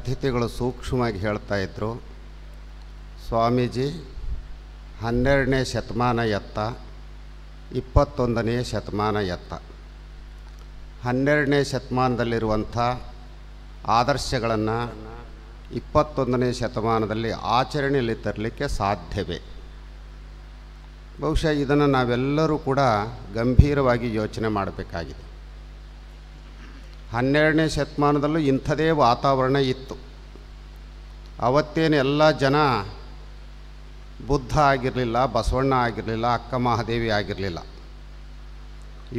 ಅತಿಥಿಗಳು ಸೂಕ್ಷ್ಮವಾಗಿ ಹೇಳ್ತಾ ಇದ್ದರು ಸ್ವಾಮೀಜಿ ಹನ್ನೆರಡನೇ ಶತಮಾನ ಎತ್ತ ಇಪ್ಪತ್ತೊಂದನೇ ಶತಮಾನ ಎತ್ತ ಹನ್ನೆರಡನೇ ಶತಮಾನದಲ್ಲಿರುವಂಥ ಆದರ್ಶಗಳನ್ನು ಇಪ್ಪತ್ತೊಂದನೇ ಶತಮಾನದಲ್ಲಿ ಆಚರಣೆಯಲ್ಲಿ ತರಲಿಕ್ಕೆ ಸಾಧ್ಯವೇ ಬಹುಶಃ ಇದನ್ನು ನಾವೆಲ್ಲರೂ ಕೂಡ ಗಂಭೀರವಾಗಿ ಯೋಚನೆ ಮಾಡಬೇಕಾಗಿದೆ ಹನ್ನೆರಡನೇ ಶತಮಾನದಲ್ಲೂ ಇಂಥದೇ ವಾತಾವರಣ ಇತ್ತು ಅವತ್ತೇನು ಎಲ್ಲ ಜನ ಬುದ್ಧ ಆಗಿರಲಿಲ್ಲ ಬಸವಣ್ಣ ಆಗಿರಲಿಲ್ಲ ಅಕ್ಕ ಮಹಾದೇವಿ ಆಗಿರಲಿಲ್ಲ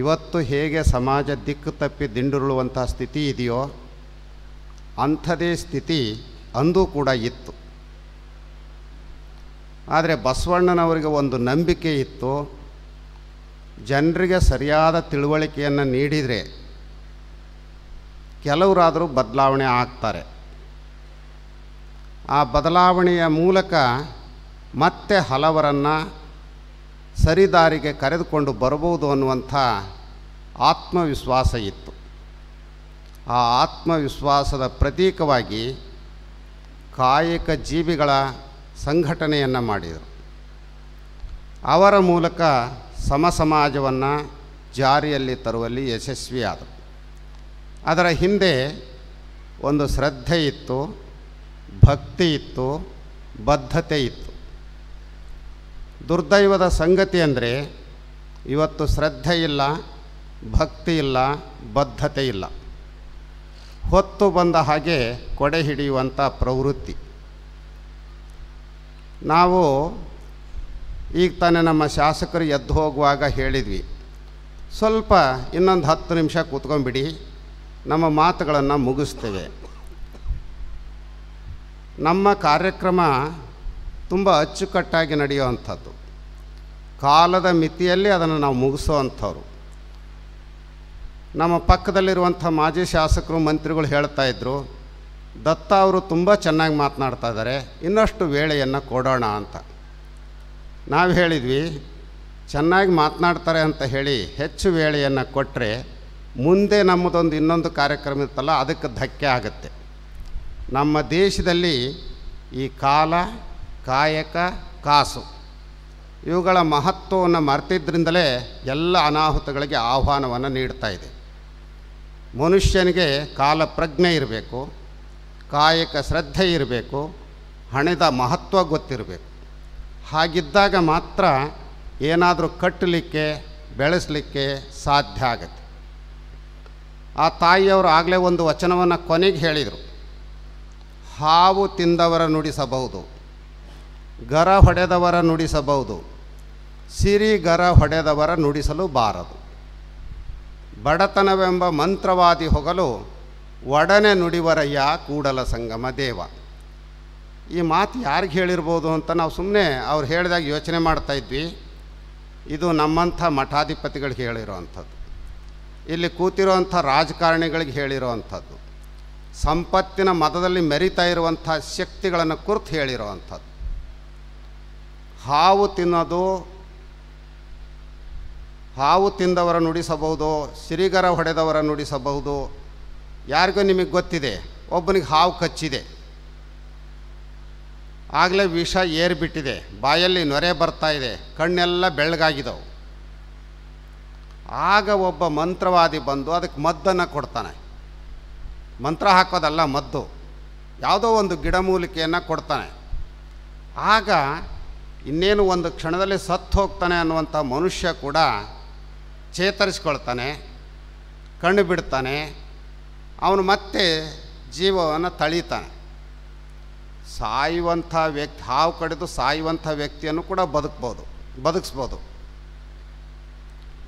ಇವತ್ತು ಹೇಗೆ ಸಮಾಜ ದಿಕ್ಕು ತಪ್ಪಿ ದಿಂಡುರುಳುವಂಥ ಸ್ಥಿತಿ ಇದೆಯೋ ಅಂಥದೇ ಸ್ಥಿತಿ ಅಂದೂ ಕೂಡ ಇತ್ತು ಆದರೆ ಬಸವಣ್ಣನವರಿಗೆ ಒಂದು ನಂಬಿಕೆ ಇತ್ತು ಜನರಿಗೆ ಸರಿಯಾದ ತಿಳುವಳಿಕೆಯನ್ನು ನೀಡಿದರೆ ಕೆಲವರಾದರೂ ಬದಲಾವಣೆ ಆಗ್ತಾರೆ ಆ ಬದಲಾವಣೆಯ ಮೂಲಕ ಮತ್ತೆ ಹಲವರನ್ನು ಸರಿದಾರಿಗೆ ಕರೆದುಕೊಂಡು ಬರಬಹುದು ಅನ್ನುವಂಥ ಆತ್ಮವಿಶ್ವಾಸ ಇತ್ತು ಆ ಆತ್ಮವಿಶ್ವಾಸದ ಪ್ರತೀಕವಾಗಿ ಕಾಯಕ ಜೀವಿಗಳ ಸಂಘಟನೆಯನ್ನು ಮಾಡಿದರು ಅವರ ಮೂಲಕ ಸಮಸಮಾಜವನ್ನು ಜಾರಿಯಲ್ಲಿ ತರುವಲ್ಲಿ ಯಶಸ್ವಿಯಾದರು ಅದರ ಹಿಂದೆ ಒಂದು ಶ್ರದ್ಧೆ ಇತ್ತು ಭಕ್ತಿ ಇತ್ತು ಬದ್ಧತೆ ಇತ್ತು ದುರ್ದೈವದ ಸಂಗತಿ ಅಂದರೆ ಇವತ್ತು ಶ್ರದ್ಧೆ ಇಲ್ಲ ಭಕ್ತಿ ಇಲ್ಲ ಬದ್ಧತೆ ಇಲ್ಲ ಹೊತ್ತು ಬಂದ ಹಾಗೆ ಕೊಡೆ ಹಿಡಿಯುವಂಥ ಪ್ರವೃತ್ತಿ ನಾವು ಈಗ ತಾನೇ ನಮ್ಮ ಶಾಸಕರು ಎದ್ದು ಹೋಗುವಾಗ ಹೇಳಿದ್ವಿ ಸ್ವಲ್ಪ ಇನ್ನೊಂದು ಹತ್ತು ನಿಮಿಷ ಕೂತ್ಕೊಂಡ್ಬಿಡಿ ನಮ್ಮ ಮಾತುಗಳನ್ನು ಮುಗಿಸ್ತೇವೆ ನಮ್ಮ ಕಾರ್ಯಕ್ರಮ ತುಂಬ ಅಚ್ಚುಕಟ್ಟಾಗಿ ನಡೆಯುವಂಥದ್ದು ಕಾಲದ ಮಿತಿಯಲ್ಲಿ ಅದನ್ನು ನಾವು ಮುಗಿಸೋವಂಥವ್ರು ನಮ್ಮ ಪಕ್ಕದಲ್ಲಿರುವಂಥ ಮಾಜಿ ಶಾಸಕರು ಮಂತ್ರಿಗಳು ಹೇಳ್ತಾ ಇದ್ದರು ದತ್ತ ಅವರು ತುಂಬ ಚೆನ್ನಾಗಿ ಮಾತನಾಡ್ತಾ ಇದ್ದಾರೆ ಇನ್ನಷ್ಟು ವೇಳೆಯನ್ನು ಕೊಡೋಣ ಅಂತ ನಾವು ಹೇಳಿದ್ವಿ ಚೆನ್ನಾಗಿ ಮಾತನಾಡ್ತಾರೆ ಅಂತ ಹೇಳಿ ಹೆಚ್ಚು ವೇಳೆಯನ್ನು ಕೊಟ್ಟರೆ ಮುಂದೆ ನಮ್ಮದೊಂದು ಇನ್ನೊಂದು ಕಾರ್ಯಕ್ರಮ ಇರ್ತಲ್ಲ ಅದಕ್ಕೆ ಧಕ್ಕೆ ಆಗುತ್ತೆ ನಮ್ಮ ದೇಶದಲ್ಲಿ ಈ ಕಾಲ ಕಾಯಕ ಕಾಸು ಇವುಗಳ ಮಹತ್ವವನ್ನು ಮರೆತಿದ್ದರಿಂದಲೇ ಎಲ್ಲ ಅನಾಹುತಗಳಿಗೆ ಆಹ್ವಾನವನ್ನು ನೀಡ್ತಾ ಇದೆ ಮನುಷ್ಯನಿಗೆ ಕಾಲ ಪ್ರಜ್ಞೆ ಇರಬೇಕು ಕಾಯಕ ಶ್ರದ್ಧೆ ಇರಬೇಕು ಹಣದ ಮಹತ್ವ ಗೊತ್ತಿರಬೇಕು ಹಾಗಿದ್ದಾಗ ಮಾತ್ರ ಏನಾದರೂ ಕಟ್ಟಲಿಕ್ಕೆ ಬೆಳೆಸಲಿಕ್ಕೆ ಸಾಧ್ಯ ಆಗುತ್ತೆ ಆ ತಾಯಿಯವರು ಆಗಲೇ ಒಂದು ವಚನವನ್ನು ಕೊನೆಗೆ ಹೇಳಿದರು ಹಾವು ತಿಂದವರ ನುಡಿಸಬಹುದು ಗರ ಹೊಡೆದವರ ನುಡಿಸಬಹುದು ಸಿರಿ ಗರ ಹೊಡೆದವರ ನುಡಿಸಲು ಬಾರದು ಬಡತನವೆಂಬ ಮಂತ್ರವಾದಿ ಹೊಗಲು ಒಡನೆ ನುಡಿವರಯ್ಯ ಕೂಡಲ ಸಂಗಮ ದೇವ ಈ ಮಾತು ಯಾರಿಗೆ ಹೇಳಿರ್ಬೋದು ಅಂತ ನಾವು ಸುಮ್ಮನೆ ಅವ್ರು ಹೇಳಿದಾಗ ಯೋಚನೆ ಮಾಡ್ತಾಯಿದ್ವಿ ಇದು ನಮ್ಮಂಥ ಮಠಾಧಿಪತಿಗಳಿಗೆ ಹೇಳಿರೋ ಅಂಥದ್ದು ಇಲ್ಲಿ ಕೂತಿರುವಂಥ ರಾಜಕಾರಣಿಗಳಿಗೆ ಹೇಳಿರುವಂಥದ್ದು ಸಂಪತ್ತಿನ ಮತದಲ್ಲಿ ಮೆರಿತಾ ಇರುವಂಥ ಶಕ್ತಿಗಳನ್ನು ಕುರಿತು ಹೇಳಿರುವಂಥದ್ದು ಹಾವು ತಿನ್ನೋದು ಹಾವು ತಿಂದವರ ನುಡಿಸಬಹುದು ಸಿರಿಗರ ಹೊಡೆದವರ ನುಡಿಸಬಹುದು ಯಾರಿಗೂ ನಿಮಗೆ ಗೊತ್ತಿದೆ ಒಬ್ಬನಿಗೆ ಹಾವು ಕಚ್ಚಿದೆ ಆಗಲೇ ವಿಷ ಏರ್ಬಿಟ್ಟಿದೆ ಬಾಯಲ್ಲಿ ನೊರೆ ಬರ್ತಾ ಇದೆ ಕಣ್ಣೆಲ್ಲ ಬೆಳಗಾಗಿದವು ಆಗ ಒಬ್ಬ ಮಂತ್ರವಾದಿ ಬಂದು ಅದಕ್ಕೆ ಮದ್ದನ್ನು ಕೊಡ್ತಾನೆ ಮಂತ್ರ ಹಾಕೋದಲ್ಲ ಮದ್ದು ಯಾವುದೋ ಒಂದು ಗಿಡಮೂಲಿಕೆಯನ್ನು ಕೊಡ್ತಾನೆ ಆಗ ಇನ್ನೇನು ಒಂದು ಕ್ಷಣದಲ್ಲಿ ಸತ್ತು ಹೋಗ್ತಾನೆ ಅನ್ನುವಂಥ ಮನುಷ್ಯ ಕೂಡ ಚೇತರಿಸ್ಕೊಳ್ತಾನೆ ಕಣ್ಣು ಬಿಡ್ತಾನೆ ಅವನು ಮತ್ತೆ ಜೀವವನ್ನು ತಳೀತಾನೆ ಸಾಯುವಂಥ ವ್ಯಕ್ತಿ ಹಾವು ಕಡಿದು ಸಾಯುವಂಥ ವ್ಯಕ್ತಿಯನ್ನು ಕೂಡ ಬದುಕ್ಬೋದು ಬದುಕಿಸ್ಬೋದು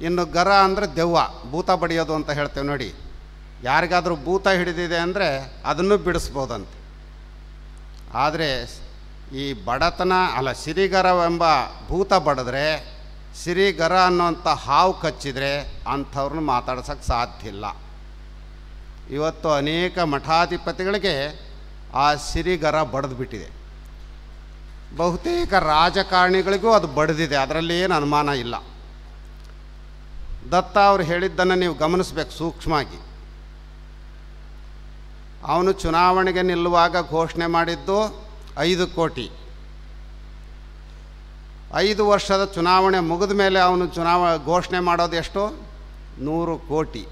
ಇನ್ನು ಗರ ಅಂದರೆ ದೆವ್ವ ಭೂತ ಬಡಿಯೋದು ಅಂತ ಹೇಳ್ತೇವೆ ನೋಡಿ ಯಾರಿಗಾದರೂ ಭೂತ ಹಿಡಿದಿದೆ ಅಂದರೆ ಅದನ್ನು ಬಿಡಿಸ್ಬೋದಂತೆ ಆದರೆ ಈ ಬಡತನ ಅಲ್ಲ ಸಿರಿಗರವೆಂಬ ಭೂತ ಬಡಿದ್ರೆ ಸಿರಿಗರ ಅನ್ನೋಂಥ ಹಾವು ಕಚ್ಚಿದರೆ ಅಂಥವ್ರನ್ನ ಮಾತಾಡ್ಸೋಕ್ಕೆ ಸಾಧ್ಯ ಇಲ್ಲ ಇವತ್ತು ಅನೇಕ ಮಠಾಧಿಪತಿಗಳಿಗೆ ಆ ಸಿರಿಗರ ಬಡಿದ್ಬಿಟ್ಟಿದೆ ಬಿಟ್ಟಿದೆ ಬಹುತೇಕ ರಾಜಕಾರಣಿಗಳಿಗೂ ಅದು ಬಡಿದಿದೆ ಅದರಲ್ಲಿ ಏನು ಅನುಮಾನ ಇಲ್ಲ ದತ್ತ ಅವರು ಹೇಳಿದ್ದನ್ನು ನೀವು ಗಮನಿಸಬೇಕು ಸೂಕ್ಷ್ಮವಾಗಿ ಅವನು ಚುನಾವಣೆಗೆ ನಿಲ್ಲುವಾಗ ಘೋಷಣೆ ಮಾಡಿದ್ದು ಐದು ಕೋಟಿ ಐದು ವರ್ಷದ ಚುನಾವಣೆ ಮುಗಿದ ಮೇಲೆ ಅವನು ಚುನಾವ ಘೋಷಣೆ ಮಾಡೋದು ಎಷ್ಟು ನೂರು ಕೋಟಿ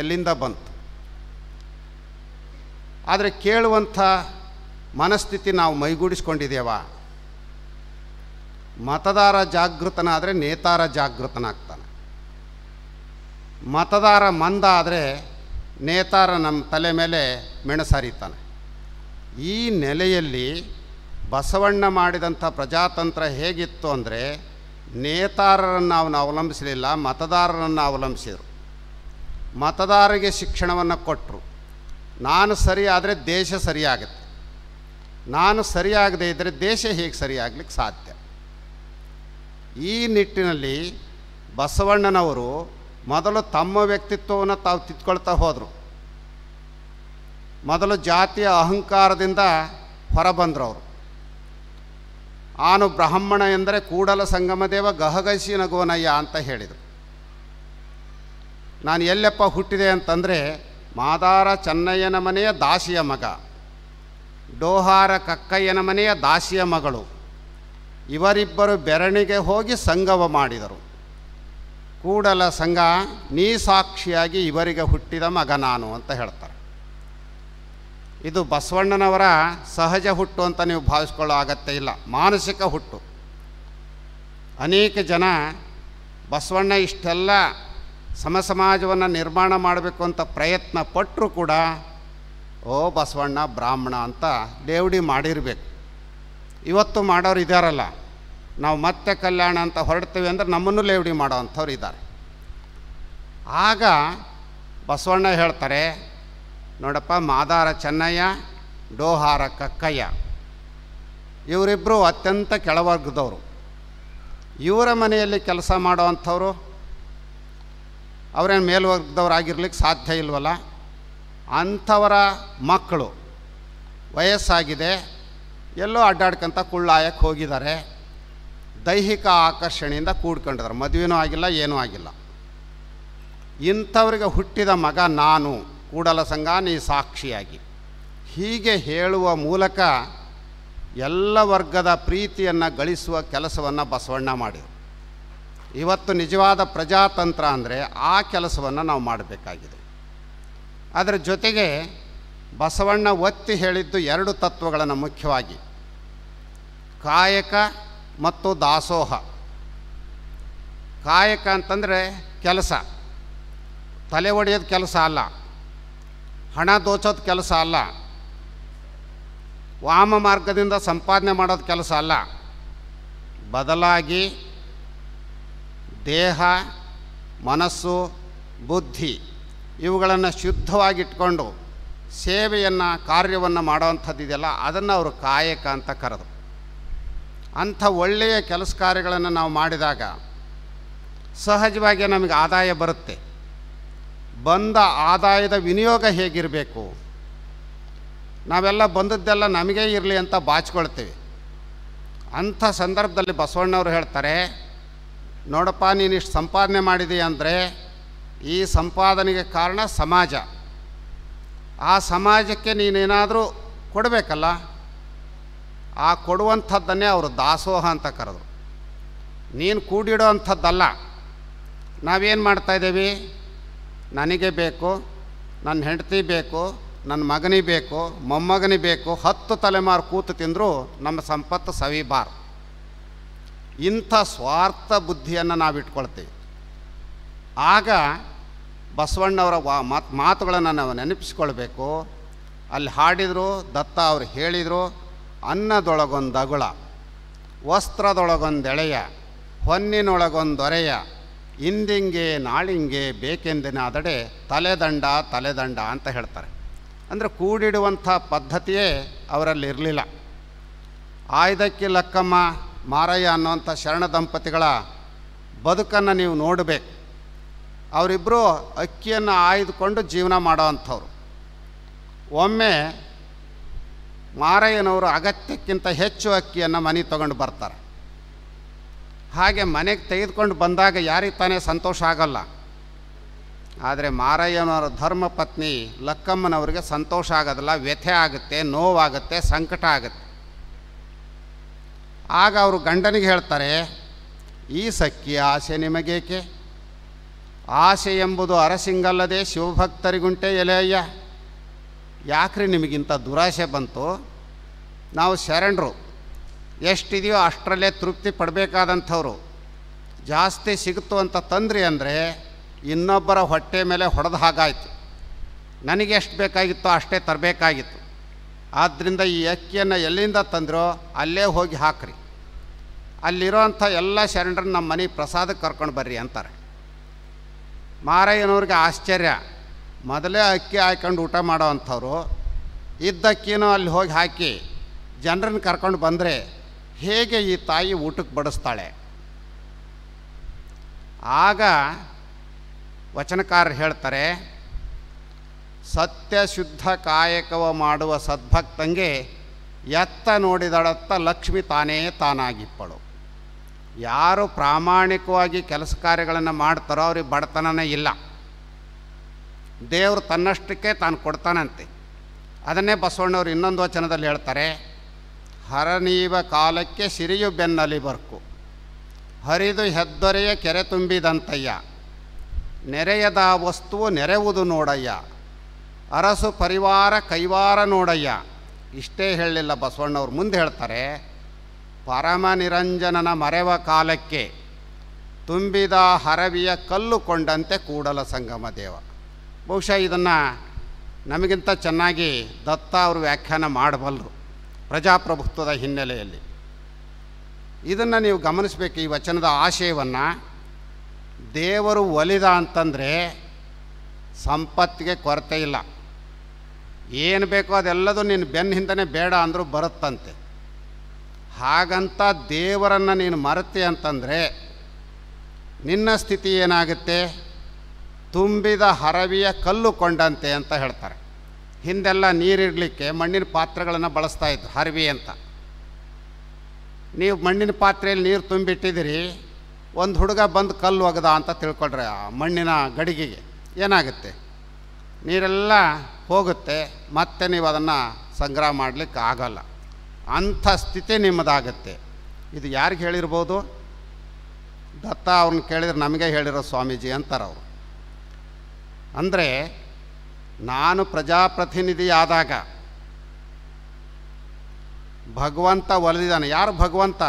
ಎಲ್ಲಿಂದ ಬಂತು ಆದರೆ ಕೇಳುವಂಥ ಮನಸ್ಥಿತಿ ನಾವು ಮೈಗೂಡಿಸ್ಕೊಂಡಿದ್ದೇವಾ ಮತದಾರ ಜಾಗೃತನಾದರೆ ನೇತಾರ ಜಾಗೃತನಾಗ್ತದೆ ಮತದಾರ ಮಂದ ಆದರೆ ನೇತಾರ ನಮ್ಮ ತಲೆ ಮೇಲೆ ಮೆಣಸರಿತಾನೆ ಈ ನೆಲೆಯಲ್ಲಿ ಬಸವಣ್ಣ ಮಾಡಿದಂಥ ಪ್ರಜಾತಂತ್ರ ಹೇಗಿತ್ತು ಅಂದರೆ ನೇತಾರರನ್ನು ಅವನು ಅವಲಂಬಿಸಲಿಲ್ಲ ಮತದಾರರನ್ನು ಅವಲಂಬಿಸಿದರು ಮತದಾರರಿಗೆ ಶಿಕ್ಷಣವನ್ನು ಕೊಟ್ಟರು ನಾನು ಸರಿಯಾದರೆ ದೇಶ ಸರಿಯಾಗುತ್ತೆ ನಾನು ಸರಿಯಾಗದೇ ಇದ್ದರೆ ದೇಶ ಹೇಗೆ ಸರಿಯಾಗಲಿಕ್ಕೆ ಸಾಧ್ಯ ಈ ನಿಟ್ಟಿನಲ್ಲಿ ಬಸವಣ್ಣನವರು ಮೊದಲು ತಮ್ಮ ವ್ಯಕ್ತಿತ್ವವನ್ನು ತಾವು ತಿದ್ಕೊಳ್ತಾ ಹೋದರು ಮೊದಲು ಜಾತಿಯ ಅಹಂಕಾರದಿಂದ ಹೊರಬಂದರು ಅವರು ಆನು ಬ್ರಾಹ್ಮಣ ಎಂದರೆ ಕೂಡಲ ಸಂಗಮದೇವ ಗಹಗಸಿ ನಗುವನಯ್ಯ ಅಂತ ಹೇಳಿದರು ನಾನು ಎಲ್ಲಪ್ಪ ಹುಟ್ಟಿದೆ ಅಂತಂದರೆ ಮಾದಾರ ಚೆನ್ನಯ್ಯನ ಮನೆಯ ದಾಸಿಯ ಮಗ ಡೋಹಾರ ಕಕ್ಕಯ್ಯನ ಮನೆಯ ದಾಸಿಯ ಮಗಳು ಇವರಿಬ್ಬರು ಬೆರಣಿಗೆ ಹೋಗಿ ಸಂಗಮ ಮಾಡಿದರು ಕೂಡಲ ಸಂಘ ನೀ ಸಾಕ್ಷಿಯಾಗಿ ಇವರಿಗೆ ಹುಟ್ಟಿದ ಮಗ ನಾನು ಅಂತ ಹೇಳ್ತಾರೆ ಇದು ಬಸವಣ್ಣನವರ ಸಹಜ ಹುಟ್ಟು ಅಂತ ನೀವು ಭಾವಿಸ್ಕೊಳ್ಳೋ ಅಗತ್ಯ ಇಲ್ಲ ಮಾನಸಿಕ ಹುಟ್ಟು ಅನೇಕ ಜನ ಬಸವಣ್ಣ ಇಷ್ಟೆಲ್ಲ ಸಮಸಮಾಜವನ್ನು ನಿರ್ಮಾಣ ಮಾಡಬೇಕು ಅಂತ ಪ್ರಯತ್ನ ಪಟ್ಟರೂ ಕೂಡ ಓ ಬಸವಣ್ಣ ಬ್ರಾಹ್ಮಣ ಅಂತ ದೇವಡಿ ಮಾಡಿರಬೇಕು ಇವತ್ತು ಮಾಡೋರು ಇದಾರಲ್ಲ ನಾವು ಮತ್ತೆ ಕಲ್ಯಾಣ ಅಂತ ಹೊರಡ್ತೀವಿ ಅಂದರೆ ನಮ್ಮನ್ನು ಲೇವಡಿ ಮಾಡೋ ಇದ್ದಾರೆ ಆಗ ಬಸವಣ್ಣ ಹೇಳ್ತಾರೆ ನೋಡಪ್ಪ ಮಾದಾರ ಚೆನ್ನಯ್ಯ ಡೋಹಾರ ಕಕ್ಕಯ್ಯ ಇವರಿಬ್ಬರು ಅತ್ಯಂತ ಕೆಳವರ್ಗದವರು ಇವರ ಮನೆಯಲ್ಲಿ ಕೆಲಸ ಮಾಡೋ ಅಂಥವ್ರು ಅವರೇನು ಮೇಲ್ವರ್ಗದವರಾಗಿರ್ಲಿಕ್ಕೆ ಸಾಧ್ಯ ಇಲ್ವಲ್ಲ ಅಂಥವರ ಮಕ್ಕಳು ವಯಸ್ಸಾಗಿದೆ ಎಲ್ಲೋ ಅಡ್ಡಾಡ್ಕೊಂತ ಕುಳ್ಳಾಯಕ್ಕೆ ಹೋಗಿದ್ದಾರೆ ದೈಹಿಕ ಆಕರ್ಷಣೆಯಿಂದ ಕೂಡ್ಕೊಂಡಿದ್ದಾರೆ ಮದುವೆನೂ ಆಗಿಲ್ಲ ಏನೂ ಆಗಿಲ್ಲ ಇಂಥವ್ರಿಗೆ ಹುಟ್ಟಿದ ಮಗ ನಾನು ಕೂಡಲ ಸಂಘ ನೀ ಸಾಕ್ಷಿಯಾಗಿ ಹೀಗೆ ಹೇಳುವ ಮೂಲಕ ಎಲ್ಲ ವರ್ಗದ ಪ್ರೀತಿಯನ್ನು ಗಳಿಸುವ ಕೆಲಸವನ್ನು ಬಸವಣ್ಣ ಮಾಡಿದರು ಇವತ್ತು ನಿಜವಾದ ಪ್ರಜಾತಂತ್ರ ಅಂದರೆ ಆ ಕೆಲಸವನ್ನು ನಾವು ಮಾಡಬೇಕಾಗಿದೆ ಅದರ ಜೊತೆಗೆ ಬಸವಣ್ಣ ಒತ್ತಿ ಹೇಳಿದ್ದು ಎರಡು ತತ್ವಗಳನ್ನು ಮುಖ್ಯವಾಗಿ ಕಾಯಕ ಮತ್ತು ದಾಸೋಹ ಕಾಯಕ ಅಂತಂದರೆ ಕೆಲಸ ತಲೆ ಒಡೆಯೋದು ಕೆಲಸ ಅಲ್ಲ ಹಣ ದೋಚೋದು ಕೆಲಸ ಅಲ್ಲ ವಾಮ ಮಾರ್ಗದಿಂದ ಸಂಪಾದನೆ ಮಾಡೋದು ಕೆಲಸ ಅಲ್ಲ ಬದಲಾಗಿ ದೇಹ ಮನಸ್ಸು ಬುದ್ಧಿ ಇವುಗಳನ್ನು ಶುದ್ಧವಾಗಿಟ್ಕೊಂಡು ಸೇವೆಯನ್ನು ಕಾರ್ಯವನ್ನು ಮಾಡೋವಂಥದ್ದಿದೆಯಲ್ಲ ಅದನ್ನು ಅವರು ಕಾಯಕ ಅಂತ ಕರೆದು ಅಂಥ ಒಳ್ಳೆಯ ಕೆಲಸ ಕಾರ್ಯಗಳನ್ನು ನಾವು ಮಾಡಿದಾಗ ಸಹಜವಾಗಿ ನಮಗೆ ಆದಾಯ ಬರುತ್ತೆ ಬಂದ ಆದಾಯದ ವಿನಿಯೋಗ ಹೇಗಿರಬೇಕು ನಾವೆಲ್ಲ ಬಂದದ್ದೆಲ್ಲ ನಮಗೇ ಇರಲಿ ಅಂತ ಬಾಚ್ಕೊಳ್ತೀವಿ ಅಂಥ ಸಂದರ್ಭದಲ್ಲಿ ಬಸವಣ್ಣವರು ಹೇಳ್ತಾರೆ ನೋಡಪ್ಪ ನೀನಿಷ್ಟು ಸಂಪಾದನೆ ಮಾಡಿದೀಯ ಅಂದರೆ ಈ ಸಂಪಾದನೆಗೆ ಕಾರಣ ಸಮಾಜ ಆ ಸಮಾಜಕ್ಕೆ ನೀನೇನಾದರೂ ಕೊಡಬೇಕಲ್ಲ ಆ ಕೊಡುವಂಥದ್ದನ್ನೇ ಅವರು ದಾಸೋಹ ಅಂತ ಕರೆದರು ನೀನು ಕೂಡಿಡೋ ಅಂಥದ್ದಲ್ಲ ನಾವೇನು ಮಾಡ್ತಾಯಿದ್ದೀವಿ ನನಗೆ ಬೇಕು ನನ್ನ ಹೆಂಡತಿ ಬೇಕು ನನ್ನ ಮಗನಿಗೆ ಬೇಕು ಮೊಮ್ಮಗನಿಗೆ ಬೇಕು ಹತ್ತು ತಲೆಮಾರು ಕೂತು ತಿಂದರೂ ನಮ್ಮ ಸಂಪತ್ತು ಸವಿಬಾರ್ ಇಂಥ ಸ್ವಾರ್ಥ ಬುದ್ಧಿಯನ್ನು ನಾವು ಇಟ್ಕೊಳ್ತೀವಿ ಆಗ ಬಸವಣ್ಣವರ ವಾ ಮಾತುಗಳನ್ನು ನಾವು ನೆನಪಿಸ್ಕೊಳ್ಬೇಕು ಅಲ್ಲಿ ಹಾಡಿದರು ದತ್ತ ಅವರು ಹೇಳಿದರು ಅನ್ನದೊಳಗೊಂದಗುಳ ವಸ್ತ್ರದೊಳಗೊಂದೆಳೆಯ ಹೊನ್ನಿನೊಳಗೊಂದೊರೆಯ ಇಂದಿಂಗೆ ನಾಳಿಂಗೆ ಬೇಕೆಂದಿನಾದಡೆ ತಲೆದಂಡ ತಲೆದಂಡ ಅಂತ ಹೇಳ್ತಾರೆ ಅಂದರೆ ಕೂಡಿಡುವಂಥ ಪದ್ಧತಿಯೇ ಅವರಲ್ಲಿರಲಿಲ್ಲ ಇರಲಿಲ್ಲ ಆಯ್ದಕ್ಕೆ ಲಕ್ಕಮ್ಮ ಮಾರಯ್ಯ ಅನ್ನುವಂಥ ಶರಣ ದಂಪತಿಗಳ ಬದುಕನ್ನು ನೀವು ನೋಡಬೇಕು ಅವರಿಬ್ಬರು ಅಕ್ಕಿಯನ್ನು ಆಯ್ದುಕೊಂಡು ಜೀವನ ಮಾಡೋವಂಥವ್ರು ಒಮ್ಮೆ ಮಾರಯ್ಯನವರು ಅಗತ್ಯಕ್ಕಿಂತ ಹೆಚ್ಚು ಅಕ್ಕಿಯನ್ನು ಮನೆ ತಗೊಂಡು ಬರ್ತಾರೆ ಹಾಗೆ ಮನೆಗೆ ತೆಗೆದುಕೊಂಡು ಬಂದಾಗ ಯಾರಿಗೆ ತಾನೇ ಸಂತೋಷ ಆಗಲ್ಲ ಆದರೆ ಮಾರಯ್ಯನವರ ಧರ್ಮಪತ್ನಿ ಲಕ್ಕಮ್ಮನವರಿಗೆ ಸಂತೋಷ ಆಗೋದಿಲ್ಲ ವ್ಯಥೆ ಆಗುತ್ತೆ ನೋವಾಗುತ್ತೆ ಸಂಕಟ ಆಗುತ್ತೆ ಆಗ ಅವರು ಗಂಡನಿಗೆ ಹೇಳ್ತಾರೆ ಈ ಸಕ್ಕಿ ಆಸೆ ನಿಮಗೇಕೆ ಆಸೆ ಎಂಬುದು ಅರಸಿಂಗಲ್ಲದೆ ಶಿವಭಕ್ತರಿಗುಂಟೆ ಎಲೆಯ್ಯ ಯಾಕ್ರಿ ನಿಮಗಿಂತ ದುರಾಸೆ ಬಂತು ನಾವು ಶರಣರು ಎಷ್ಟಿದೆಯೋ ಅಷ್ಟರಲ್ಲೇ ತೃಪ್ತಿ ಪಡಬೇಕಾದಂಥವ್ರು ಜಾಸ್ತಿ ಸಿಗುತ್ತೋ ಅಂತ ತಂದ್ರಿ ಅಂದರೆ ಇನ್ನೊಬ್ಬರ ಹೊಟ್ಟೆ ಮೇಲೆ ಹೊಡೆದ ಹಾಗಾಯಿತು ನನಗೆ ಎಷ್ಟು ಬೇಕಾಗಿತ್ತೋ ಅಷ್ಟೇ ತರಬೇಕಾಗಿತ್ತು ಆದ್ದರಿಂದ ಈ ಅಕ್ಕಿಯನ್ನು ಎಲ್ಲಿಂದ ತಂದಿರೋ ಅಲ್ಲೇ ಹೋಗಿ ಹಾಕ್ರಿ ಅಲ್ಲಿರೋಂಥ ಎಲ್ಲ ಶರಣರನ್ನ ನಮ್ಮ ಮನೆ ಪ್ರಸಾದಕ್ಕೆ ಕರ್ಕೊಂಡು ಬರ್ರಿ ಅಂತಾರೆ ಮಾರಯ್ಯನವ್ರಿಗೆ ಆಶ್ಚರ್ಯ ಮೊದಲೇ ಅಕ್ಕಿ ಹಾಕ್ಕೊಂಡು ಊಟ ಮಾಡೋ ಅಂಥವ್ರು ಇದ್ದಕ್ಕಿನೂ ಅಲ್ಲಿ ಹೋಗಿ ಹಾಕಿ ಜನರನ್ನು ಕರ್ಕೊಂಡು ಬಂದರೆ ಹೇಗೆ ಈ ತಾಯಿ ಊಟಕ್ಕೆ ಬಡಿಸ್ತಾಳೆ ಆಗ ವಚನಕಾರರು ಹೇಳ್ತಾರೆ ಸತ್ಯ ಶುದ್ಧ ಕಾಯಕವ ಮಾಡುವ ಸದ್ಭಕ್ತಂಗೆ ಎತ್ತ ನೋಡಿದಳತ್ತ ಲಕ್ಷ್ಮಿ ತಾನೇ ತಾನಾಗಿಪ್ಪಳು ಯಾರು ಪ್ರಾಮಾಣಿಕವಾಗಿ ಕೆಲಸ ಕಾರ್ಯಗಳನ್ನು ಮಾಡ್ತಾರೋ ಅವ್ರಿಗೆ ಬಡತನನೇ ಇಲ್ಲ ದೇವರು ತನ್ನಷ್ಟಕ್ಕೆ ತಾನು ಕೊಡ್ತಾನಂತೆ ಅದನ್ನೇ ಬಸವಣ್ಣವರು ಇನ್ನೊಂದು ವಚನದಲ್ಲಿ ಹೇಳ್ತಾರೆ ಹರನೀವ ಕಾಲಕ್ಕೆ ಸಿರಿಯು ಬೆನ್ನಲಿ ಬರ್ಕು ಹರಿದು ಹೆದ್ದೊರೆಯ ಕೆರೆ ತುಂಬಿದಂತಯ್ಯ ನೆರೆಯದ ವಸ್ತುವು ನೆರೆವುದು ನೋಡಯ್ಯ ಅರಸು ಪರಿವಾರ ಕೈವಾರ ನೋಡಯ್ಯ ಇಷ್ಟೇ ಹೇಳಲಿಲ್ಲ ಬಸವಣ್ಣವ್ರು ಮುಂದೆ ಹೇಳ್ತಾರೆ ಪರಮ ನಿರಂಜನನ ಮರೆವ ಕಾಲಕ್ಕೆ ತುಂಬಿದ ಹರವಿಯ ಕಲ್ಲು ಕೊಂಡಂತೆ ಕೂಡಲ ಸಂಗಮ ದೇವ ಬಹುಶಃ ಇದನ್ನು ನಮಗಿಂತ ಚೆನ್ನಾಗಿ ದತ್ತ ಅವರು ವ್ಯಾಖ್ಯಾನ ಮಾಡಬಲ್ಲರು ಪ್ರಜಾಪ್ರಭುತ್ವದ ಹಿನ್ನೆಲೆಯಲ್ಲಿ ಇದನ್ನು ನೀವು ಗಮನಿಸಬೇಕು ಈ ವಚನದ ಆಶಯವನ್ನು ದೇವರು ಒಲಿದ ಅಂತಂದರೆ ಸಂಪತ್ತಿಗೆ ಕೊರತೆ ಇಲ್ಲ ಏನು ಬೇಕೋ ಅದೆಲ್ಲದೂ ನೀನು ಬೆನ್ನ ಹಿಂದನೇ ಬೇಡ ಅಂದರೂ ಬರುತ್ತಂತೆ ಹಾಗಂತ ದೇವರನ್ನು ನೀನು ಮರೆತಿ ಅಂತಂದರೆ ನಿನ್ನ ಸ್ಥಿತಿ ಏನಾಗುತ್ತೆ ತುಂಬಿದ ಹರವಿಯ ಕಲ್ಲು ಕೊಂಡಂತೆ ಅಂತ ಹೇಳ್ತಾರೆ ಹಿಂದೆಲ್ಲ ನೀರಿಡಲಿಕ್ಕೆ ಮಣ್ಣಿನ ಪಾತ್ರೆಗಳನ್ನು ಬಳಸ್ತಾ ಇದ್ದು ಹರವಿ ಅಂತ ನೀವು ಮಣ್ಣಿನ ಪಾತ್ರೆಯಲ್ಲಿ ನೀರು ತುಂಬಿಟ್ಟಿದ್ದೀರಿ ಒಂದು ಹುಡುಗ ಬಂದು ಕಲ್ಲು ಒಗೆದ ಅಂತ ತಿಳ್ಕೊಳ್ರಿ ಆ ಮಣ್ಣಿನ ಗಡಿಗೆಗೆ ಏನಾಗುತ್ತೆ ನೀರೆಲ್ಲ ಹೋಗುತ್ತೆ ಮತ್ತೆ ನೀವು ಅದನ್ನು ಸಂಗ್ರಹ ಮಾಡಲಿಕ್ಕೆ ಆಗೋಲ್ಲ ಅಂಥ ಸ್ಥಿತಿ ನಿಮ್ಮದಾಗುತ್ತೆ ಇದು ಯಾರಿಗೆ ಹೇಳಿರ್ಬೋದು ದತ್ತ ಅವ್ರನ್ನ ಕೇಳಿದ್ರೆ ನಮಗೆ ಹೇಳಿರೋ ಸ್ವಾಮೀಜಿ ಅಂತಾರೆ ಅವರು ಅಂದರೆ ನಾನು ಪ್ರಜಾಪ್ರತಿನಿಧಿಯಾದಾಗ ಭಗವಂತ ಒಲಿದಿದ್ದಾನೆ ಯಾರು ಭಗವಂತ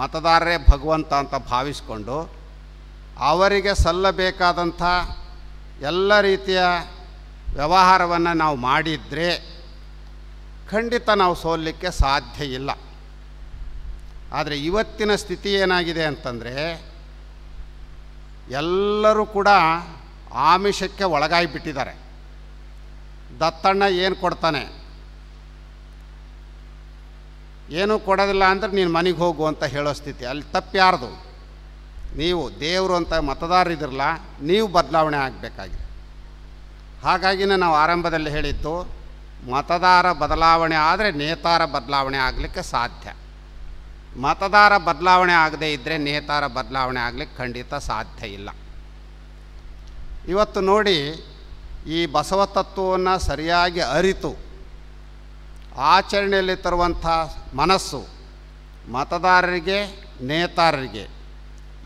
ಮತದಾರರೇ ಭಗವಂತ ಅಂತ ಭಾವಿಸಿಕೊಂಡು ಅವರಿಗೆ ಸಲ್ಲಬೇಕಾದಂಥ ಎಲ್ಲ ರೀತಿಯ ವ್ಯವಹಾರವನ್ನು ನಾವು ಮಾಡಿದರೆ ಖಂಡಿತ ನಾವು ಸೋಲಲಿಕ್ಕೆ ಸಾಧ್ಯ ಇಲ್ಲ ಆದರೆ ಇವತ್ತಿನ ಸ್ಥಿತಿ ಏನಾಗಿದೆ ಅಂತಂದರೆ ಎಲ್ಲರೂ ಕೂಡ ಆಮಿಷಕ್ಕೆ ಒಳಗಾಗಿ ಬಿಟ್ಟಿದ್ದಾರೆ ದತ್ತಣ್ಣ ಏನು ಕೊಡ್ತಾನೆ ಏನೂ ಕೊಡೋದಿಲ್ಲ ಅಂದರೆ ನೀನು ಮನೆಗೆ ಹೋಗು ಅಂತ ಹೇಳೋ ಸ್ಥಿತಿ ಅಲ್ಲಿ ತಪ್ಪು ನೀವು ದೇವರು ಅಂತ ಇದ್ರಲ್ಲ ನೀವು ಬದಲಾವಣೆ ಆಗಬೇಕಾಗಿದೆ ಹಾಗಾಗಿನೇ ನಾವು ಆರಂಭದಲ್ಲಿ ಹೇಳಿದ್ದು ಮತದಾರ ಬದಲಾವಣೆ ಆದರೆ ನೇತಾರ ಬದಲಾವಣೆ ಆಗಲಿಕ್ಕೆ ಸಾಧ್ಯ ಮತದಾರ ಬದಲಾವಣೆ ಆಗದೇ ಇದ್ದರೆ ನೇತಾರ ಬದಲಾವಣೆ ಆಗಲಿಕ್ಕೆ ಖಂಡಿತ ಸಾಧ್ಯ ಇಲ್ಲ ಇವತ್ತು ನೋಡಿ ಈ ಬಸವ ತತ್ವವನ್ನು ಸರಿಯಾಗಿ ಅರಿತು ಆಚರಣೆಯಲ್ಲಿ ತರುವಂಥ ಮನಸ್ಸು ಮತದಾರರಿಗೆ ನೇತಾರರಿಗೆ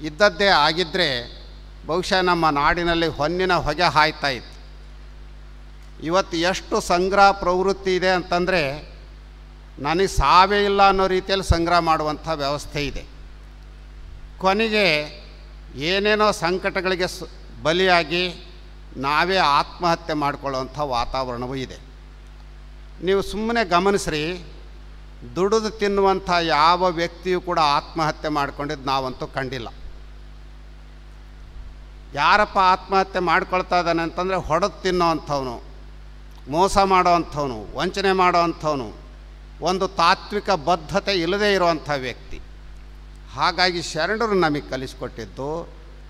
ಇದ್ದದ್ದೇ ಆಗಿದ್ದರೆ ಬಹುಶಃ ನಮ್ಮ ನಾಡಿನಲ್ಲಿ ಹೊನ್ನಿನ ಹೊಗೆ ಹಾಯ್ತಾ ಇತ್ತು ಇವತ್ತು ಎಷ್ಟು ಸಂಗ್ರಹ ಪ್ರವೃತ್ತಿ ಇದೆ ಅಂತಂದರೆ ನನಗೆ ಸಾವೇ ಇಲ್ಲ ಅನ್ನೋ ರೀತಿಯಲ್ಲಿ ಸಂಗ್ರಹ ಮಾಡುವಂಥ ವ್ಯವಸ್ಥೆ ಇದೆ ಕೊನೆಗೆ ಏನೇನೋ ಸಂಕಟಗಳಿಗೆ ಬಲಿಯಾಗಿ ನಾವೇ ಆತ್ಮಹತ್ಯೆ ಮಾಡಿಕೊಳ್ಳುವಂಥ ವಾತಾವರಣವೂ ಇದೆ ನೀವು ಸುಮ್ಮನೆ ಗಮನಿಸ್ರಿ ದುಡಿದು ತಿನ್ನುವಂಥ ಯಾವ ವ್ಯಕ್ತಿಯೂ ಕೂಡ ಆತ್ಮಹತ್ಯೆ ಮಾಡ್ಕೊಂಡಿದ್ದು ನಾವಂತೂ ಕಂಡಿಲ್ಲ ಯಾರಪ್ಪ ಆತ್ಮಹತ್ಯೆ ಮಾಡ್ಕೊಳ್ತಾ ಇದ್ದಾನೆ ಅಂತಂದರೆ ಹೊಡೆದು ತಿನ್ನೋವಂಥವನು ಮೋಸ ಮಾಡೋವಂಥವನು ವಂಚನೆ ಮಾಡೋವಂಥವನು ಒಂದು ತಾತ್ವಿಕ ಬದ್ಧತೆ ಇಲ್ಲದೇ ಇರುವಂಥ ವ್ಯಕ್ತಿ ಹಾಗಾಗಿ ಶರಣರು ನಮಗೆ ಕಲಿಸಿಕೊಟ್ಟಿದ್ದು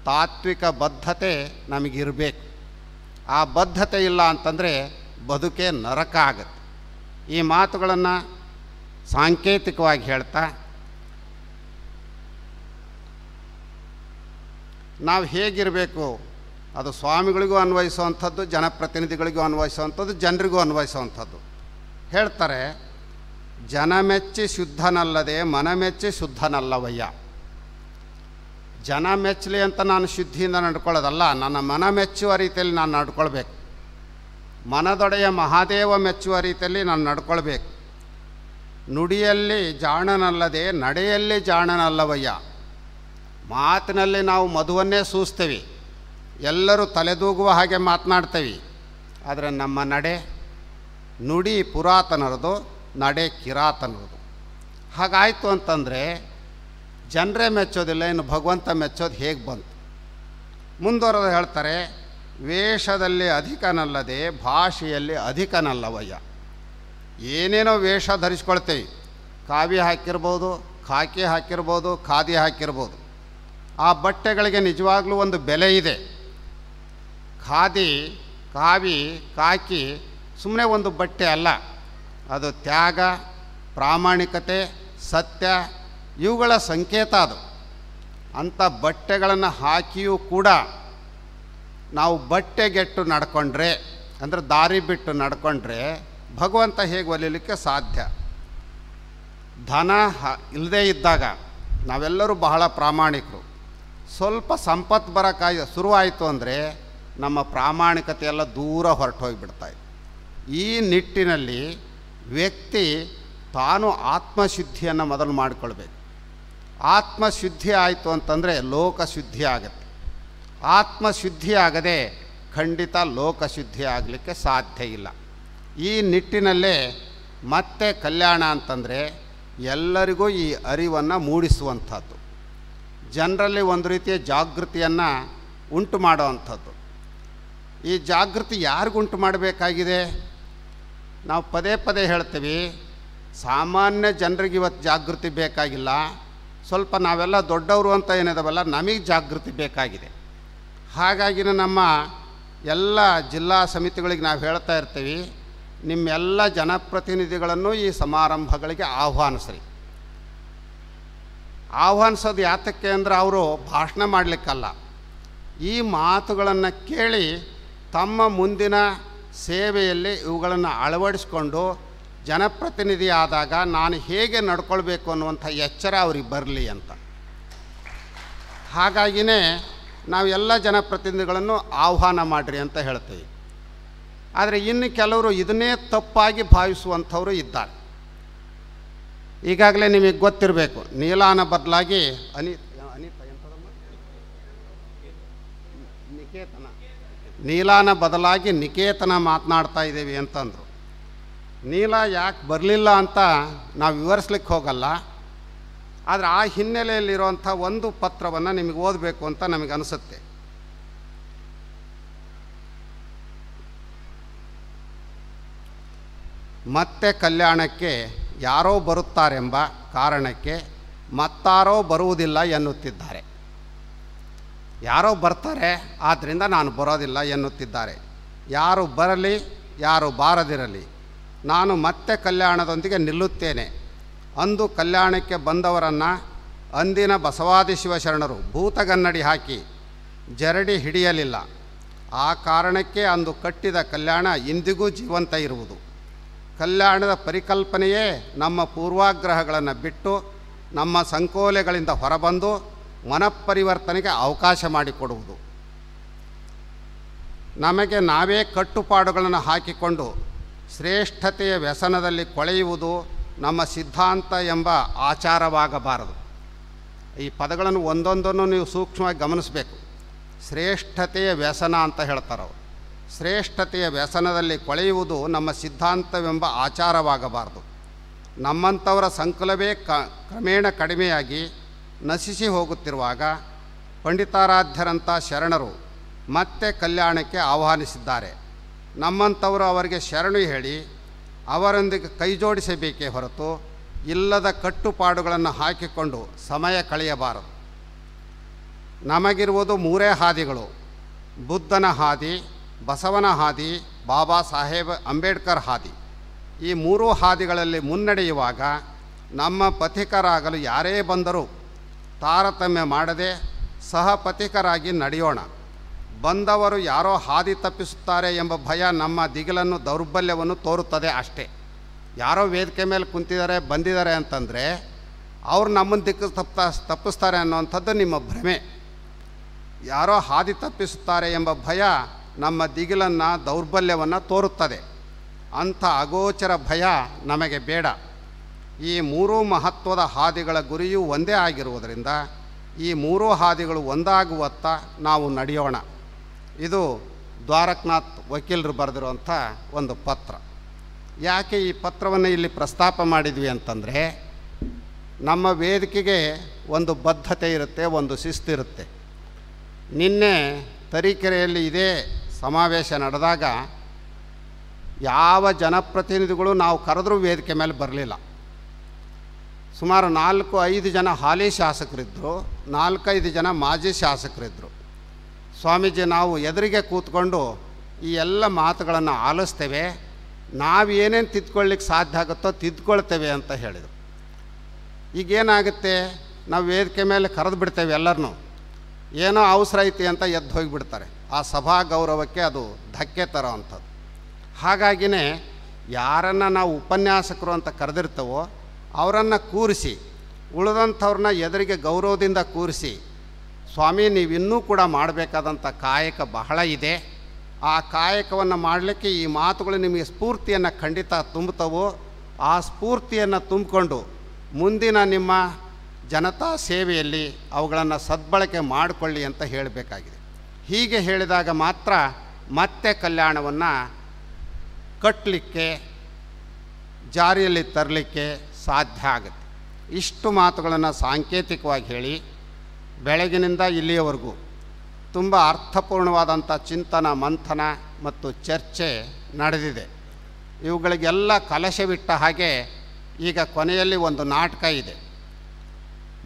ತಾತ್ವಿಕ ಬದ್ಧತೆ ನಮಗಿರಬೇಕು ಆ ಬದ್ಧತೆ ಇಲ್ಲ ಅಂತಂದರೆ ಬದುಕೇ ನರಕ ಆಗುತ್ತೆ ಈ ಮಾತುಗಳನ್ನು ಸಾಂಕೇತಿಕವಾಗಿ ಹೇಳ್ತಾ ನಾವು ಹೇಗಿರಬೇಕು ಅದು ಸ್ವಾಮಿಗಳಿಗೂ ಅನ್ವಯಿಸುವಂಥದ್ದು ಜನಪ್ರತಿನಿಧಿಗಳಿಗೂ ಅನ್ವಯಿಸುವಂಥದ್ದು ಜನರಿಗೂ ಅನ್ವಯಿಸುವಂಥದ್ದು ಹೇಳ್ತಾರೆ ಜನಮೆಚ್ಚಿ ಶುದ್ಧನಲ್ಲದೆ ಮನಮೆಚ್ಚಿ ಶುದ್ಧನಲ್ಲವಯ್ಯ ಜನ ಮೆಚ್ಚಲಿ ಅಂತ ನಾನು ಶುದ್ಧಿಯಿಂದ ನಡ್ಕೊಳ್ಳೋದಲ್ಲ ನನ್ನ ಮನ ಮೆಚ್ಚುವ ರೀತಿಯಲ್ಲಿ ನಾನು ನಡ್ಕೊಳ್ಬೇಕು ಮನದೊಡೆಯ ಮಹಾದೇವ ಮೆಚ್ಚುವ ರೀತಿಯಲ್ಲಿ ನಾನು ನಡ್ಕೊಳ್ಬೇಕು ನುಡಿಯಲ್ಲಿ ಜಾಣನಲ್ಲದೆ ನಡೆಯಲ್ಲಿ ಜಾಣನಲ್ಲವಯ್ಯ ಮಾತಿನಲ್ಲಿ ನಾವು ಮಧುವನ್ನೇ ಸೂಸ್ತೇವೆ ಎಲ್ಲರೂ ತಲೆದೂಗುವ ಹಾಗೆ ಮಾತನಾಡ್ತೇವೆ ಆದರೆ ನಮ್ಮ ನಡೆ ನುಡಿ ಪುರಾತನರದು ನಡೆ ಕಿರಾತನರದು ಹಾಗಾಯಿತು ಅಂತಂದರೆ ಜನರೇ ಮೆಚ್ಚೋದಿಲ್ಲ ಇನ್ನು ಭಗವಂತ ಮೆಚ್ಚೋದು ಹೇಗೆ ಬಂತು ಮುಂದುವರೆದು ಹೇಳ್ತಾರೆ ವೇಷದಲ್ಲಿ ಅಧಿಕನಲ್ಲದೆ ಭಾಷೆಯಲ್ಲಿ ಅಧಿಕನಲ್ಲವಯ್ಯ ಏನೇನೋ ವೇಷ ಧರಿಸ್ಕೊಳ್ತೇವೆ ಕಾವಿ ಹಾಕಿರ್ಬೋದು ಖಾಕಿ ಹಾಕಿರ್ಬೋದು ಖಾದಿ ಹಾಕಿರ್ಬೋದು ಆ ಬಟ್ಟೆಗಳಿಗೆ ನಿಜವಾಗ್ಲೂ ಒಂದು ಬೆಲೆ ಇದೆ ಖಾದಿ ಕಾವಿ ಕಾಕಿ ಸುಮ್ಮನೆ ಒಂದು ಬಟ್ಟೆ ಅಲ್ಲ ಅದು ತ್ಯಾಗ ಪ್ರಾಮಾಣಿಕತೆ ಸತ್ಯ ಇವುಗಳ ಸಂಕೇತ ಅದು ಅಂಥ ಬಟ್ಟೆಗಳನ್ನು ಹಾಕಿಯೂ ಕೂಡ ನಾವು ಬಟ್ಟೆಗೆಟ್ಟು ನಡ್ಕೊಂಡ್ರೆ ಅಂದರೆ ದಾರಿ ಬಿಟ್ಟು ನಡ್ಕೊಂಡ್ರೆ ಭಗವಂತ ಹೇಗೆ ಒಲಿಯಲಿಕ್ಕೆ ಸಾಧ್ಯ ಧನ ಹ ಇಲ್ಲದೇ ಇದ್ದಾಗ ನಾವೆಲ್ಲರೂ ಬಹಳ ಪ್ರಾಮಾಣಿಕರು ಸ್ವಲ್ಪ ಸಂಪತ್ತು ಬರೋಕ್ಕಾಗಿ ಶುರುವಾಯಿತು ಅಂದರೆ ನಮ್ಮ ಪ್ರಾಮಾಣಿಕತೆ ಎಲ್ಲ ದೂರ ಹೊರಟೋಗಿಬಿಡ್ತಾಯಿತ್ತು ಈ ನಿಟ್ಟಿನಲ್ಲಿ ವ್ಯಕ್ತಿ ತಾನು ಆತ್ಮಶುದ್ಧಿಯನ್ನು ಮೊದಲು ಮಾಡಿಕೊಳ್ಬೇಕು ಆತ್ಮಶುದ್ಧಿ ಆಯಿತು ಅಂತಂದರೆ ಲೋಕಶುದ್ಧಿ ಆಗುತ್ತೆ ಆತ್ಮಶುದ್ಧಿ ಆಗದೆ ಖಂಡಿತ ಲೋಕಶುದ್ಧಿ ಆಗಲಿಕ್ಕೆ ಸಾಧ್ಯ ಇಲ್ಲ ಈ ನಿಟ್ಟಿನಲ್ಲೇ ಮತ್ತೆ ಕಲ್ಯಾಣ ಅಂತಂದರೆ ಎಲ್ಲರಿಗೂ ಈ ಅರಿವನ್ನು ಮೂಡಿಸುವಂಥದ್ದು ಜನರಲ್ಲಿ ಒಂದು ರೀತಿಯ ಜಾಗೃತಿಯನ್ನು ಉಂಟು ಮಾಡುವಂಥದ್ದು ಈ ಜಾಗೃತಿ ಯಾರಿಗುಂಟು ಮಾಡಬೇಕಾಗಿದೆ ನಾವು ಪದೇ ಪದೇ ಹೇಳ್ತೀವಿ ಸಾಮಾನ್ಯ ಜನರಿಗೆ ಇವತ್ತು ಜಾಗೃತಿ ಬೇಕಾಗಿಲ್ಲ ಸ್ವಲ್ಪ ನಾವೆಲ್ಲ ದೊಡ್ಡವರು ಅಂತ ಏನಿದಾವಲ್ಲ ನಮಗೆ ಜಾಗೃತಿ ಬೇಕಾಗಿದೆ ಹಾಗಾಗಿನ ನಮ್ಮ ಎಲ್ಲ ಜಿಲ್ಲಾ ಸಮಿತಿಗಳಿಗೆ ನಾವು ಹೇಳ್ತಾ ಇರ್ತೀವಿ ನಿಮ್ಮೆಲ್ಲ ಜನಪ್ರತಿನಿಧಿಗಳನ್ನು ಈ ಸಮಾರಂಭಗಳಿಗೆ ಆಹ್ವಾನಿಸ್ರಿ ಆಹ್ವಾನಿಸೋದು ಯಾತಕ್ಕೆ ಅಂದರೆ ಅವರು ಭಾಷಣ ಮಾಡಲಿಕ್ಕಲ್ಲ ಈ ಮಾತುಗಳನ್ನು ಕೇಳಿ ತಮ್ಮ ಮುಂದಿನ ಸೇವೆಯಲ್ಲಿ ಇವುಗಳನ್ನು ಅಳವಡಿಸ್ಕೊಂಡು ಜನಪ್ರತಿನಿಧಿ ಆದಾಗ ನಾನು ಹೇಗೆ ನಡ್ಕೊಳ್ಬೇಕು ಅನ್ನುವಂಥ ಎಚ್ಚರ ಅವ್ರಿಗೆ ಬರಲಿ ಅಂತ ಹಾಗಾಗಿನೇ ಎಲ್ಲ ಜನಪ್ರತಿನಿಧಿಗಳನ್ನು ಆಹ್ವಾನ ಮಾಡಿರಿ ಅಂತ ಹೇಳ್ತೀವಿ ಆದರೆ ಇನ್ನು ಕೆಲವರು ಇದನ್ನೇ ತಪ್ಪಾಗಿ ಭಾವಿಸುವಂಥವರು ಇದ್ದಾರೆ ಈಗಾಗಲೇ ನಿಮಗೆ ಗೊತ್ತಿರಬೇಕು ನೀಲಾನ ಬದಲಾಗಿ ಅನಿ ನಿಕೇತನ ನೀಲಾನ ಬದಲಾಗಿ ನಿಕೇತನ ಮಾತನಾಡ್ತಾ ಇದ್ದೀವಿ ಅಂತಂದರು ನೀಲ ಯಾಕೆ ಬರಲಿಲ್ಲ ಅಂತ ನಾವು ವಿವರಿಸ್ಲಿಕ್ಕೆ ಹೋಗಲ್ಲ ಆದರೆ ಆ ಹಿನ್ನೆಲೆಯಲ್ಲಿರುವಂಥ ಒಂದು ಪತ್ರವನ್ನು ನಿಮಗೆ ಓದಬೇಕು ಅಂತ ನಮಗೆ ಅನಿಸುತ್ತೆ ಮತ್ತೆ ಕಲ್ಯಾಣಕ್ಕೆ ಯಾರೋ ಬರುತ್ತಾರೆಂಬ ಕಾರಣಕ್ಕೆ ಮತ್ತಾರೋ ಬರುವುದಿಲ್ಲ ಎನ್ನುತ್ತಿದ್ದಾರೆ ಯಾರೋ ಬರ್ತಾರೆ ಆದ್ದರಿಂದ ನಾನು ಬರೋದಿಲ್ಲ ಎನ್ನುತ್ತಿದ್ದಾರೆ ಯಾರು ಬರಲಿ ಯಾರು ಬಾರದಿರಲಿ ನಾನು ಮತ್ತೆ ಕಲ್ಯಾಣದೊಂದಿಗೆ ನಿಲ್ಲುತ್ತೇನೆ ಅಂದು ಕಲ್ಯಾಣಕ್ಕೆ ಬಂದವರನ್ನು ಅಂದಿನ ಬಸವಾದಿ ಶಿವಶರಣರು ಭೂತಗನ್ನಡಿ ಹಾಕಿ ಜರಡಿ ಹಿಡಿಯಲಿಲ್ಲ ಆ ಕಾರಣಕ್ಕೆ ಅಂದು ಕಟ್ಟಿದ ಕಲ್ಯಾಣ ಇಂದಿಗೂ ಜೀವಂತ ಇರುವುದು ಕಲ್ಯಾಣದ ಪರಿಕಲ್ಪನೆಯೇ ನಮ್ಮ ಪೂರ್ವಾಗ್ರಹಗಳನ್ನು ಬಿಟ್ಟು ನಮ್ಮ ಸಂಕೋಲೆಗಳಿಂದ ಹೊರಬಂದು ಮನಪರಿವರ್ತನೆಗೆ ಅವಕಾಶ ಮಾಡಿಕೊಡುವುದು ನಮಗೆ ನಾವೇ ಕಟ್ಟುಪಾಡುಗಳನ್ನು ಹಾಕಿಕೊಂಡು ಶ್ರೇಷ್ಠತೆಯ ವ್ಯಸನದಲ್ಲಿ ಕೊಳೆಯುವುದು ನಮ್ಮ ಸಿದ್ಧಾಂತ ಎಂಬ ಆಚಾರವಾಗಬಾರದು ಈ ಪದಗಳನ್ನು ಒಂದೊಂದನ್ನು ನೀವು ಸೂಕ್ಷ್ಮವಾಗಿ ಗಮನಿಸಬೇಕು ಶ್ರೇಷ್ಠತೆಯ ವ್ಯಸನ ಅಂತ ಹೇಳ್ತಾರೆ ಅವರು ಶ್ರೇಷ್ಠತೆಯ ವ್ಯಸನದಲ್ಲಿ ಕೊಳೆಯುವುದು ನಮ್ಮ ಸಿದ್ಧಾಂತವೆಂಬ ಆಚಾರವಾಗಬಾರದು ನಮ್ಮಂಥವರ ಸಂಕುಲವೇ ಕ ಕ್ರಮೇಣ ಕಡಿಮೆಯಾಗಿ ನಶಿಸಿ ಹೋಗುತ್ತಿರುವಾಗ ಪಂಡಿತಾರಾಧ್ಯರಂಥ ಶರಣರು ಮತ್ತೆ ಕಲ್ಯಾಣಕ್ಕೆ ಆಹ್ವಾನಿಸಿದ್ದಾರೆ ನಮ್ಮಂಥವರು ಅವರಿಗೆ ಶರಣು ಹೇಳಿ ಅವರೊಂದಿಗೆ ಕೈ ಜೋಡಿಸಬೇಕೇ ಹೊರತು ಇಲ್ಲದ ಕಟ್ಟುಪಾಡುಗಳನ್ನು ಹಾಕಿಕೊಂಡು ಸಮಯ ಕಳೆಯಬಾರದು ನಮಗಿರುವುದು ಮೂರೇ ಹಾದಿಗಳು ಬುದ್ಧನ ಹಾದಿ ಬಸವನ ಹಾದಿ ಬಾಬಾ ಸಾಹೇಬ್ ಅಂಬೇಡ್ಕರ್ ಹಾದಿ ಈ ಮೂರೂ ಹಾದಿಗಳಲ್ಲಿ ಮುನ್ನಡೆಯುವಾಗ ನಮ್ಮ ಪಥಿಕರಾಗಲು ಯಾರೇ ಬಂದರೂ ತಾರತಮ್ಯ ಮಾಡದೆ ಸಹ ಪಥಿಕರಾಗಿ ನಡೆಯೋಣ ಬಂದವರು ಯಾರೋ ಹಾದಿ ತಪ್ಪಿಸುತ್ತಾರೆ ಎಂಬ ಭಯ ನಮ್ಮ ದಿಗಿಲನ್ನು ದೌರ್ಬಲ್ಯವನ್ನು ತೋರುತ್ತದೆ ಅಷ್ಟೇ ಯಾರೋ ವೇದಿಕೆ ಮೇಲೆ ಕುಂತಿದ್ದಾರೆ ಬಂದಿದ್ದಾರೆ ಅಂತಂದರೆ ಅವರು ನಮ್ಮನ್ನು ದಿಕ್ಕು ತಪ್ಪ ತಪ್ಪಿಸ್ತಾರೆ ಅನ್ನುವಂಥದ್ದು ನಿಮ್ಮ ಭ್ರಮೆ ಯಾರೋ ಹಾದಿ ತಪ್ಪಿಸುತ್ತಾರೆ ಎಂಬ ಭಯ ನಮ್ಮ ದಿಗಿಲನ್ನು ದೌರ್ಬಲ್ಯವನ್ನು ತೋರುತ್ತದೆ ಅಂಥ ಅಗೋಚರ ಭಯ ನಮಗೆ ಬೇಡ ಈ ಮೂರೂ ಮಹತ್ವದ ಹಾದಿಗಳ ಗುರಿಯೂ ಒಂದೇ ಆಗಿರುವುದರಿಂದ ಈ ಮೂರೂ ಹಾದಿಗಳು ಒಂದಾಗುವತ್ತ ನಾವು ನಡೆಯೋಣ ಇದು ದ್ವಾರಕನಾಥ್ ವಕೀಲರು ಬರೆದಿರುವಂಥ ಒಂದು ಪತ್ರ ಯಾಕೆ ಈ ಪತ್ರವನ್ನು ಇಲ್ಲಿ ಪ್ರಸ್ತಾಪ ಮಾಡಿದ್ವಿ ಅಂತಂದರೆ ನಮ್ಮ ವೇದಿಕೆಗೆ ಒಂದು ಬದ್ಧತೆ ಇರುತ್ತೆ ಒಂದು ಇರುತ್ತೆ ನಿನ್ನೆ ತರೀಕೆರೆಯಲ್ಲಿ ಇದೇ ಸಮಾವೇಶ ನಡೆದಾಗ ಯಾವ ಜನಪ್ರತಿನಿಧಿಗಳು ನಾವು ಕರೆದರೂ ವೇದಿಕೆ ಮೇಲೆ ಬರಲಿಲ್ಲ ಸುಮಾರು ನಾಲ್ಕು ಐದು ಜನ ಹಾಲಿ ಶಾಸಕರಿದ್ದರು ನಾಲ್ಕೈದು ಜನ ಮಾಜಿ ಶಾಸಕರಿದ್ದರು ಸ್ವಾಮೀಜಿ ನಾವು ಎದುರಿಗೆ ಕೂತ್ಕೊಂಡು ಈ ಎಲ್ಲ ಮಾತುಗಳನ್ನು ಆಲಿಸ್ತೇವೆ ನಾವೇನೇನು ತಿದ್ಕೊಳ್ಳಿಕ್ಕೆ ಸಾಧ್ಯ ಆಗುತ್ತೋ ತಿದ್ಕೊಳ್ತೇವೆ ಅಂತ ಹೇಳಿದರು ಈಗೇನಾಗುತ್ತೆ ನಾವು ವೇದಿಕೆ ಮೇಲೆ ಕರೆದು ಬಿಡ್ತೇವೆ ಎಲ್ಲರನ್ನೂ ಏನೋ ಅವಸರ ಐತಿ ಅಂತ ಎದ್ದು ಹೋಗಿಬಿಡ್ತಾರೆ ಆ ಸಭಾ ಗೌರವಕ್ಕೆ ಅದು ಧಕ್ಕೆ ತರೋ ಅಂಥದ್ದು ಹಾಗಾಗಿನೇ ಯಾರನ್ನು ನಾವು ಉಪನ್ಯಾಸಕರು ಅಂತ ಕರೆದಿರ್ತೇವೋ ಅವರನ್ನು ಕೂರಿಸಿ ಉಳಿದಂಥವ್ರನ್ನ ಎದುರಿಗೆ ಗೌರವದಿಂದ ಕೂರಿಸಿ ಸ್ವಾಮಿ ನೀವಿನ್ನೂ ಕೂಡ ಮಾಡಬೇಕಾದಂಥ ಕಾಯಕ ಬಹಳ ಇದೆ ಆ ಕಾಯಕವನ್ನು ಮಾಡಲಿಕ್ಕೆ ಈ ಮಾತುಗಳು ನಿಮಗೆ ಸ್ಫೂರ್ತಿಯನ್ನು ಖಂಡಿತ ತುಂಬುತ್ತವೋ ಆ ಸ್ಫೂರ್ತಿಯನ್ನು ತುಂಬಿಕೊಂಡು ಮುಂದಿನ ನಿಮ್ಮ ಜನತಾ ಸೇವೆಯಲ್ಲಿ ಅವುಗಳನ್ನು ಸದ್ಬಳಕೆ ಮಾಡಿಕೊಳ್ಳಿ ಅಂತ ಹೇಳಬೇಕಾಗಿದೆ ಹೀಗೆ ಹೇಳಿದಾಗ ಮಾತ್ರ ಮತ್ತೆ ಕಲ್ಯಾಣವನ್ನು ಕಟ್ಟಲಿಕ್ಕೆ ಜಾರಿಯಲ್ಲಿ ತರಲಿಕ್ಕೆ ಸಾಧ್ಯ ಆಗುತ್ತೆ ಇಷ್ಟು ಮಾತುಗಳನ್ನು ಸಾಂಕೇತಿಕವಾಗಿ ಹೇಳಿ ಬೆಳಗಿನಿಂದ ಇಲ್ಲಿಯವರೆಗೂ ತುಂಬ ಅರ್ಥಪೂರ್ಣವಾದಂಥ ಚಿಂತನ ಮಂಥನ ಮತ್ತು ಚರ್ಚೆ ನಡೆದಿದೆ ಇವುಗಳಿಗೆಲ್ಲ ಕಲಶವಿಟ್ಟ ಹಾಗೆ ಈಗ ಕೊನೆಯಲ್ಲಿ ಒಂದು ನಾಟಕ ಇದೆ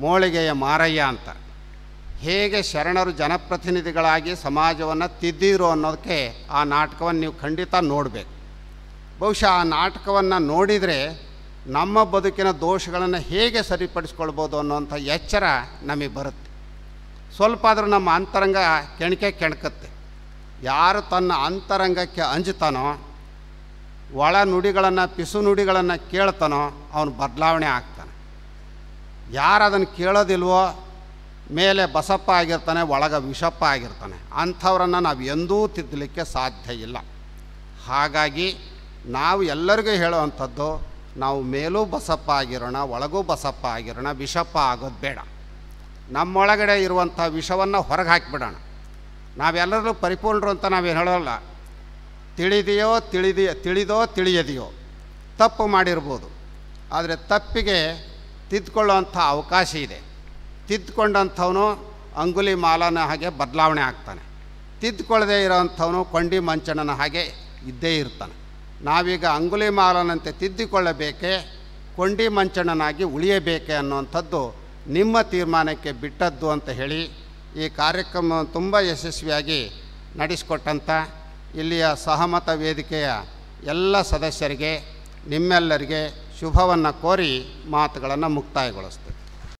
ಮೋಳಿಗೆಯ ಮಾರಯ್ಯ ಅಂತ ಹೇಗೆ ಶರಣರು ಜನಪ್ರತಿನಿಧಿಗಳಾಗಿ ಸಮಾಜವನ್ನು ತಿದ್ದಿರು ಅನ್ನೋದಕ್ಕೆ ಆ ನಾಟಕವನ್ನು ನೀವು ಖಂಡಿತ ನೋಡಬೇಕು ಬಹುಶಃ ಆ ನಾಟಕವನ್ನು ನೋಡಿದರೆ ನಮ್ಮ ಬದುಕಿನ ದೋಷಗಳನ್ನು ಹೇಗೆ ಸರಿಪಡಿಸ್ಕೊಳ್ಬೋದು ಅನ್ನೋಂಥ ಎಚ್ಚರ ನಮಗೆ ಬರುತ್ತೆ ಸ್ವಲ್ಪ ಆದರೂ ನಮ್ಮ ಅಂತರಂಗ ಕೆಣಕೆ ಕೆಣಕತ್ತೆ ಯಾರು ತನ್ನ ಅಂತರಂಗಕ್ಕೆ ಅಂಜುತ್ತಾನೋ ಒಳ ನುಡಿಗಳನ್ನು ಪಿಸು ನುಡಿಗಳನ್ನು ಕೇಳ್ತಾನೋ ಅವನು ಬದಲಾವಣೆ ಆಗ್ತಾನೆ ಯಾರು ಅದನ್ನು ಕೇಳೋದಿಲ್ವೋ ಮೇಲೆ ಬಸಪ್ಪ ಆಗಿರ್ತಾನೆ ಒಳಗ ವಿಷಪ್ಪ ಆಗಿರ್ತಾನೆ ಅಂಥವ್ರನ್ನು ನಾವು ಎಂದೂ ತಿದ್ದಲಿಕ್ಕೆ ಸಾಧ್ಯ ಇಲ್ಲ ಹಾಗಾಗಿ ನಾವು ಎಲ್ಲರಿಗೂ ಹೇಳುವಂಥದ್ದು ನಾವು ಮೇಲೂ ಬಸಪ್ಪ ಆಗಿರೋಣ ಒಳಗೂ ಬಸಪ್ಪ ಆಗಿರೋಣ ವಿಷಪ್ಪ ಆಗೋದು ಬೇಡ ನಮ್ಮೊಳಗಡೆ ಇರುವಂಥ ವಿಷವನ್ನು ಹೊರಗೆ ಹಾಕಿಬಿಡೋಣ ನಾವೆಲ್ಲರೂ ಪರಿಪೂರ್ಣರು ಅಂತ ನಾವೇನು ಹೇಳೋಲ್ಲ ತಿಳಿದೆಯೋ ತಿಳಿದಿ ತಿಳಿದೋ ತಿಳಿಯದೆಯೋ ತಪ್ಪು ಮಾಡಿರ್ಬೋದು ಆದರೆ ತಪ್ಪಿಗೆ ತಿದ್ದುಕೊಳ್ಳೋವಂಥ ಅವಕಾಶ ಇದೆ ತಿದ್ದುಕೊಂಡಂಥವನು ಅಂಗುಲಿ ಮಾಲನ ಹಾಗೆ ಬದಲಾವಣೆ ಆಗ್ತಾನೆ ತಿದ್ದುಕೊಳ್ಳದೆ ಇರೋವಂಥವನು ಕೊಂಡಿ ಮಂಚಣನ ಹಾಗೆ ಇದ್ದೇ ಇರ್ತಾನೆ ನಾವೀಗ ಅಂಗುಲಿ ಮಾಲನಂತೆ ತಿದ್ದಿಕೊಳ್ಳಬೇಕೆ ಕೊಂಡಿ ಮಂಚಣನಾಗಿ ಉಳಿಯಬೇಕೆ ಅನ್ನುವಂಥದ್ದು ನಿಮ್ಮ ತೀರ್ಮಾನಕ್ಕೆ ಬಿಟ್ಟದ್ದು ಅಂತ ಹೇಳಿ ಈ ಕಾರ್ಯಕ್ರಮ ತುಂಬ ಯಶಸ್ವಿಯಾಗಿ ನಡೆಸಿಕೊಟ್ಟಂಥ ಇಲ್ಲಿಯ ಸಹಮತ ವೇದಿಕೆಯ ಎಲ್ಲ ಸದಸ್ಯರಿಗೆ ನಿಮ್ಮೆಲ್ಲರಿಗೆ ಶುಭವನ್ನು ಕೋರಿ ಮಾತುಗಳನ್ನು ಮುಕ್ತಾಯಗೊಳಿಸ್ತೇವೆ